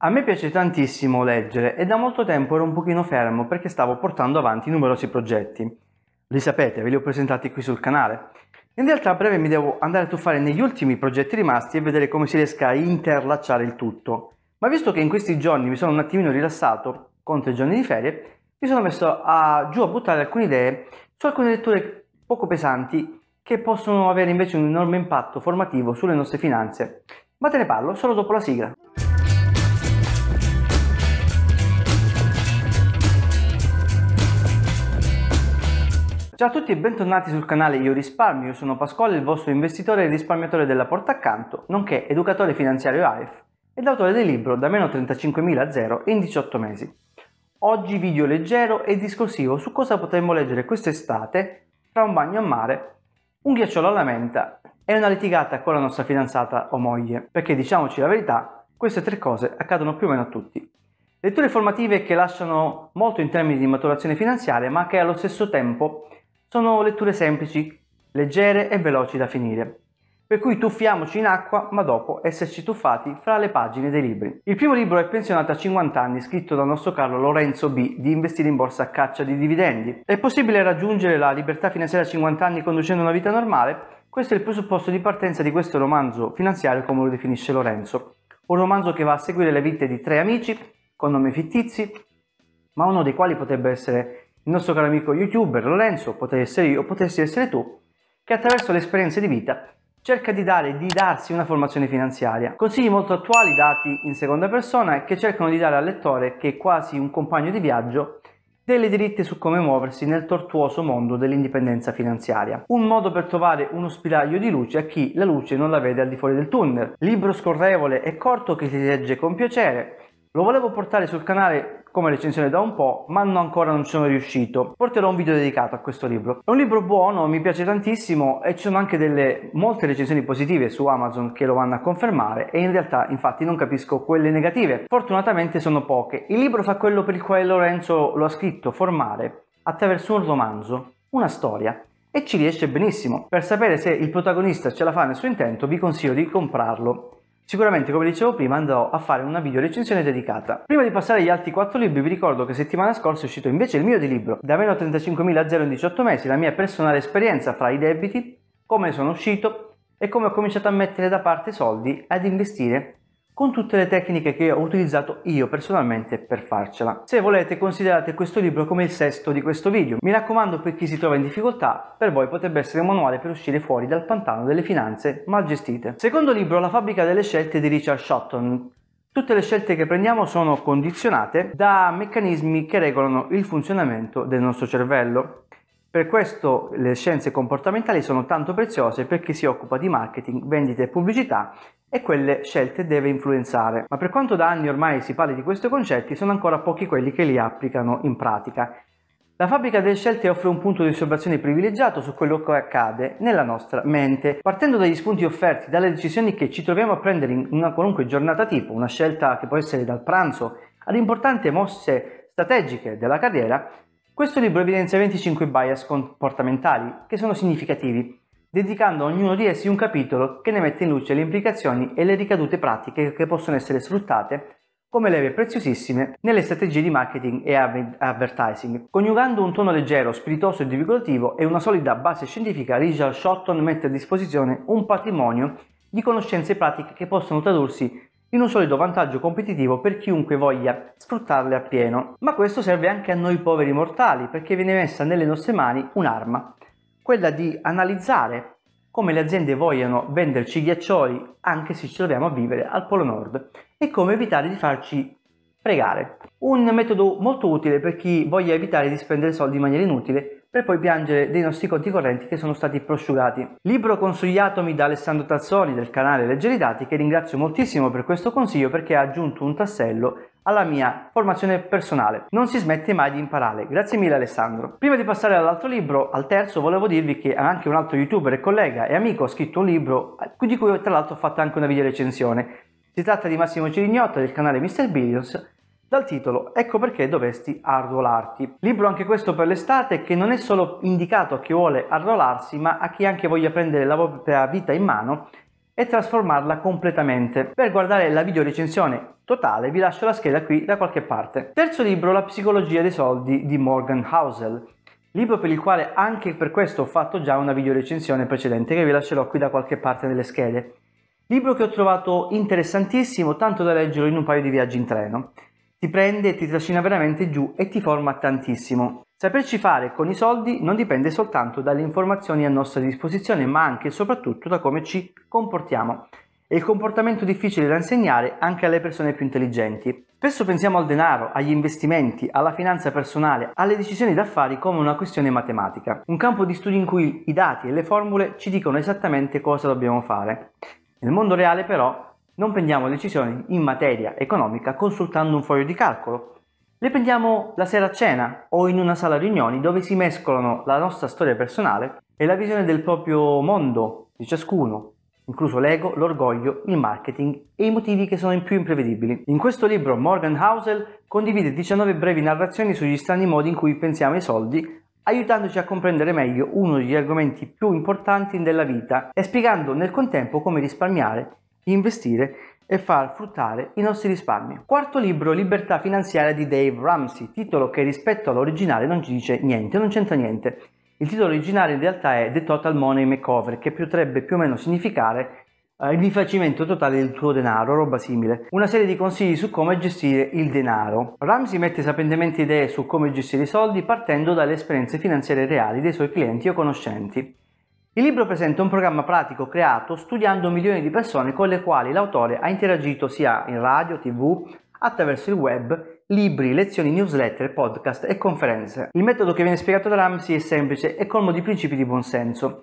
A me piace tantissimo leggere e da molto tempo ero un pochino fermo perché stavo portando avanti numerosi progetti. Li sapete, ve li ho presentati qui sul canale. In realtà a breve mi devo andare a tuffare negli ultimi progetti rimasti e vedere come si riesca a interlacciare il tutto. Ma visto che in questi giorni mi sono un attimino rilassato, con tre giorni di ferie, mi sono messo a, giù a buttare alcune idee su alcune letture poco pesanti che possono avere invece un enorme impatto formativo sulle nostre finanze. Ma te ne parlo solo dopo la sigla. Ciao a tutti e bentornati sul canale Io Risparmio, io sono Pasquale, il vostro investitore e risparmiatore della porta accanto, nonché educatore finanziario AIF ed autore del libro Da meno 35.000 a zero in 18 mesi. Oggi video leggero e discorsivo su cosa potremmo leggere quest'estate tra un bagno a mare, un ghiacciolo alla menta e una litigata con la nostra fidanzata o moglie, perché diciamoci la verità, queste tre cose accadono più o meno a tutti. Letture formative che lasciano molto in termini di maturazione finanziaria, ma che allo stesso tempo sono letture semplici, leggere e veloci da finire. Per cui tuffiamoci in acqua, ma dopo esserci tuffati fra le pagine dei libri. Il primo libro è Pensionato a 50 anni, scritto dal nostro caro Lorenzo B. di Investire in borsa a caccia di dividendi. È possibile raggiungere la libertà finanziaria a 50 anni conducendo una vita normale? Questo è il presupposto di partenza di questo romanzo finanziario, come lo definisce Lorenzo. Un romanzo che va a seguire le vite di tre amici, con nomi fittizi, ma uno dei quali potrebbe essere il nostro caro amico youtuber Lorenzo, potessi essere io, potessi essere tu, che attraverso le esperienze di vita cerca di dare, di darsi una formazione finanziaria. Consigli molto attuali dati in seconda persona che cercano di dare al lettore, che è quasi un compagno di viaggio, delle diritte su come muoversi nel tortuoso mondo dell'indipendenza finanziaria. Un modo per trovare uno spiraglio di luce a chi la luce non la vede al di fuori del tunnel. Libro scorrevole e corto che si legge con piacere. Lo volevo portare sul canale come recensione da un po', ma no, ancora non ci sono riuscito. Porterò un video dedicato a questo libro. È un libro buono, mi piace tantissimo e ci sono anche delle molte recensioni positive su Amazon che lo vanno a confermare e in realtà infatti non capisco quelle negative. Fortunatamente sono poche. Il libro fa quello per il quale Lorenzo lo ha scritto, formare, attraverso un romanzo, una storia e ci riesce benissimo. Per sapere se il protagonista ce la fa nel suo intento vi consiglio di comprarlo Sicuramente, come dicevo prima, andrò a fare una video recensione dedicata. Prima di passare agli altri 4 libri, vi ricordo che settimana scorsa è uscito invece il mio di libro, da meno 35.000 a 0 in 18 mesi, la mia personale esperienza fra i debiti, come sono uscito e come ho cominciato a mettere da parte soldi ad investire con tutte le tecniche che ho utilizzato io personalmente per farcela. Se volete considerate questo libro come il sesto di questo video. Mi raccomando per chi si trova in difficoltà, per voi potrebbe essere un manuale per uscire fuori dal pantano delle finanze mal gestite. Secondo libro La fabbrica delle scelte di Richard Shotton. Tutte le scelte che prendiamo sono condizionate da meccanismi che regolano il funzionamento del nostro cervello. Per questo le scienze comportamentali sono tanto preziose per chi si occupa di marketing, vendite e pubblicità e quelle scelte deve influenzare. Ma per quanto da anni ormai si parli di questi concetti, sono ancora pochi quelli che li applicano in pratica. La fabbrica delle scelte offre un punto di osservazione privilegiato su quello che accade nella nostra mente. Partendo dagli spunti offerti, dalle decisioni che ci troviamo a prendere in una qualunque giornata tipo, una scelta che può essere dal pranzo ad importanti mosse strategiche della carriera, questo libro evidenzia 25 bias comportamentali che sono significativi, dedicando a ognuno di essi un capitolo che ne mette in luce le implicazioni e le ricadute pratiche che possono essere sfruttate come leve preziosissime nelle strategie di marketing e advertising. Coniugando un tono leggero, spiritoso e divulgativo e una solida base scientifica, Richard Shotton mette a disposizione un patrimonio di conoscenze pratiche che possono tradursi in un solido vantaggio competitivo per chiunque voglia sfruttarle appieno. Ma questo serve anche a noi poveri mortali perché viene messa nelle nostre mani un'arma, quella di analizzare come le aziende vogliono venderci ghiaccioli anche se ci troviamo a vivere al Polo Nord e come evitare di farci pregare. Un metodo molto utile per chi voglia evitare di spendere soldi in maniera inutile per poi piangere dei nostri conti correnti che sono stati prosciugati. Libro consigliatomi da Alessandro Tazzoni del canale Leggeri Dati che ringrazio moltissimo per questo consiglio perché ha aggiunto un tassello alla mia formazione personale. Non si smette mai di imparare. Grazie mille Alessandro. Prima di passare all'altro libro, al terzo, volevo dirvi che anche un altro youtuber e collega e amico ha scritto un libro di cui tra l'altro ho fatto anche una video recensione. Si tratta di Massimo Cirignotta del canale Mr. Billions dal titolo Ecco perché dovresti arruolarti. Libro anche questo per l'estate che non è solo indicato a chi vuole arruolarsi ma a chi anche voglia prendere la propria vita in mano e trasformarla completamente. Per guardare la video recensione totale vi lascio la scheda qui da qualche parte. Terzo libro La psicologia dei soldi di Morgan Housel libro per il quale anche per questo ho fatto già una video recensione precedente che vi lascerò qui da qualche parte nelle schede. Libro che ho trovato interessantissimo, tanto da leggerlo in un paio di viaggi in treno ti prende e ti trascina veramente giù e ti forma tantissimo. Saperci fare con i soldi non dipende soltanto dalle informazioni a nostra disposizione, ma anche e soprattutto da come ci comportiamo. È il comportamento difficile da insegnare anche alle persone più intelligenti. Spesso pensiamo al denaro, agli investimenti, alla finanza personale, alle decisioni d'affari come una questione matematica, un campo di studio in cui i dati e le formule ci dicono esattamente cosa dobbiamo fare. Nel mondo reale però non prendiamo decisioni in materia economica consultando un foglio di calcolo. Le prendiamo la sera a cena o in una sala riunioni dove si mescolano la nostra storia personale e la visione del proprio mondo di ciascuno, incluso l'ego, l'orgoglio, il marketing e i motivi che sono in più imprevedibili. In questo libro Morgan Housel condivide 19 brevi narrazioni sugli strani modi in cui pensiamo ai soldi, aiutandoci a comprendere meglio uno degli argomenti più importanti della vita e spiegando nel contempo come risparmiare investire e far fruttare i nostri risparmi. Quarto libro, Libertà finanziaria di Dave Ramsey, titolo che rispetto all'originale non ci dice niente, non c'entra niente. Il titolo originale in realtà è The Total Money Makeover, che potrebbe più o meno significare eh, il rifacimento totale del tuo denaro, roba simile. Una serie di consigli su come gestire il denaro. Ramsey mette sapientemente idee su come gestire i soldi partendo dalle esperienze finanziarie reali dei suoi clienti o conoscenti. Il libro presenta un programma pratico creato studiando milioni di persone con le quali l'autore ha interagito sia in radio, tv, attraverso il web libri, lezioni, newsletter, podcast e conferenze. Il metodo che viene spiegato da Ramsey è semplice e colmo di principi di buonsenso.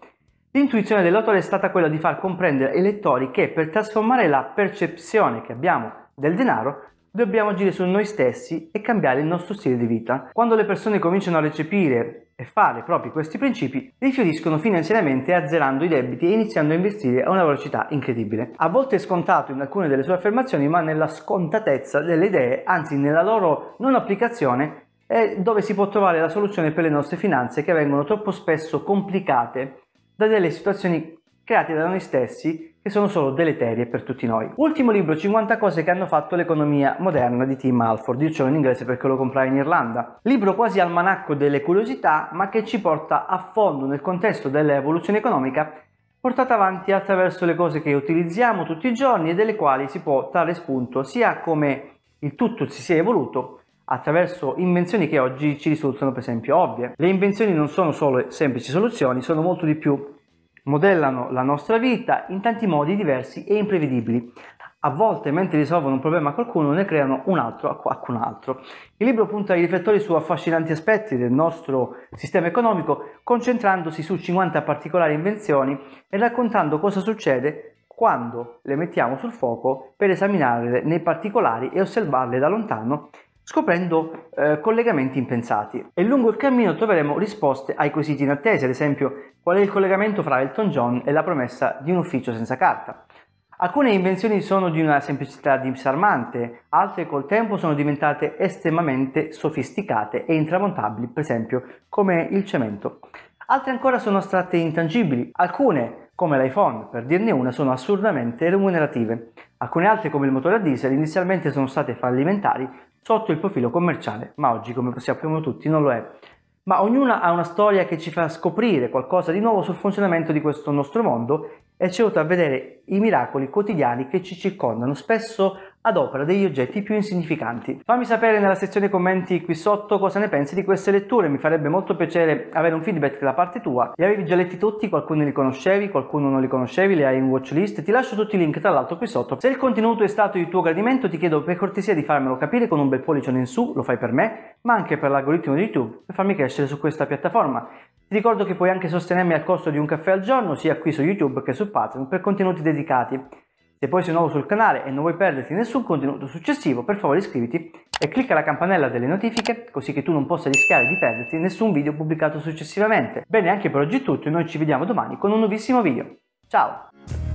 L'intuizione dell'autore è stata quella di far comprendere ai lettori che per trasformare la percezione che abbiamo del denaro dobbiamo agire su noi stessi e cambiare il nostro stile di vita. Quando le persone cominciano a recepire e fare proprio questi principi, riferiscono finanziariamente azzerando i debiti e iniziando a investire a una velocità incredibile. A volte scontato in alcune delle sue affermazioni, ma nella scontatezza delle idee, anzi nella loro non applicazione, è dove si può trovare la soluzione per le nostre finanze che vengono troppo spesso complicate da delle situazioni create da noi stessi che sono solo deleterie per tutti noi. Ultimo libro, 50 cose che hanno fatto l'economia moderna di Tim Alford, io ce l'ho in inglese perché lo comprai in Irlanda. Libro quasi almanacco delle curiosità, ma che ci porta a fondo nel contesto dell'evoluzione economica portata avanti attraverso le cose che utilizziamo tutti i giorni e delle quali si può trarre spunto sia come il tutto si sia evoluto attraverso invenzioni che oggi ci risultano per esempio ovvie. Le invenzioni non sono solo semplici soluzioni, sono molto di più modellano la nostra vita in tanti modi diversi e imprevedibili. A volte, mentre risolvono un problema a qualcuno, ne creano un altro a qualcun altro. Il libro punta i riflettori su affascinanti aspetti del nostro sistema economico, concentrandosi su 50 particolari invenzioni e raccontando cosa succede quando le mettiamo sul fuoco per esaminarle nei particolari e osservarle da lontano scoprendo eh, collegamenti impensati. E lungo il cammino troveremo risposte ai quesiti inattesi, ad esempio qual è il collegamento fra Elton John e la promessa di un ufficio senza carta. Alcune invenzioni sono di una semplicità disarmante, altre col tempo sono diventate estremamente sofisticate e intramontabili, per esempio come il cemento. Altre ancora sono stratte intangibili, alcune come l'iPhone, per dirne una, sono assurdamente remunerative. Alcune altre come il motore a diesel inizialmente sono state fallimentari, sotto il profilo commerciale, ma oggi come sappiamo tutti non lo è. Ma ognuna ha una storia che ci fa scoprire qualcosa di nuovo sul funzionamento di questo nostro mondo e ci aiuta a vedere i miracoli quotidiani che ci circondano, spesso ad opera degli oggetti più insignificanti. Fammi sapere nella sezione commenti qui sotto cosa ne pensi di queste letture, mi farebbe molto piacere avere un feedback da parte tua. Li avevi già letti tutti, qualcuno li conoscevi, qualcuno non li conoscevi, li hai in watchlist, ti lascio tutti i link tra l'altro qui sotto. Se il contenuto è stato di tuo gradimento ti chiedo per cortesia di farmelo capire con un bel pollice in su, lo fai per me, ma anche per l'algoritmo di YouTube, per farmi crescere su questa piattaforma. Ti ricordo che puoi anche sostenermi al costo di un caffè al giorno, sia qui su YouTube che su Patreon, per contenuti dedicati. Se poi sei nuovo sul canale e non vuoi perderti nessun contenuto successivo, per favore iscriviti e clicca la campanella delle notifiche così che tu non possa rischiare di perderti nessun video pubblicato successivamente. Bene, anche per oggi è tutto e noi ci vediamo domani con un nuovissimo video. Ciao!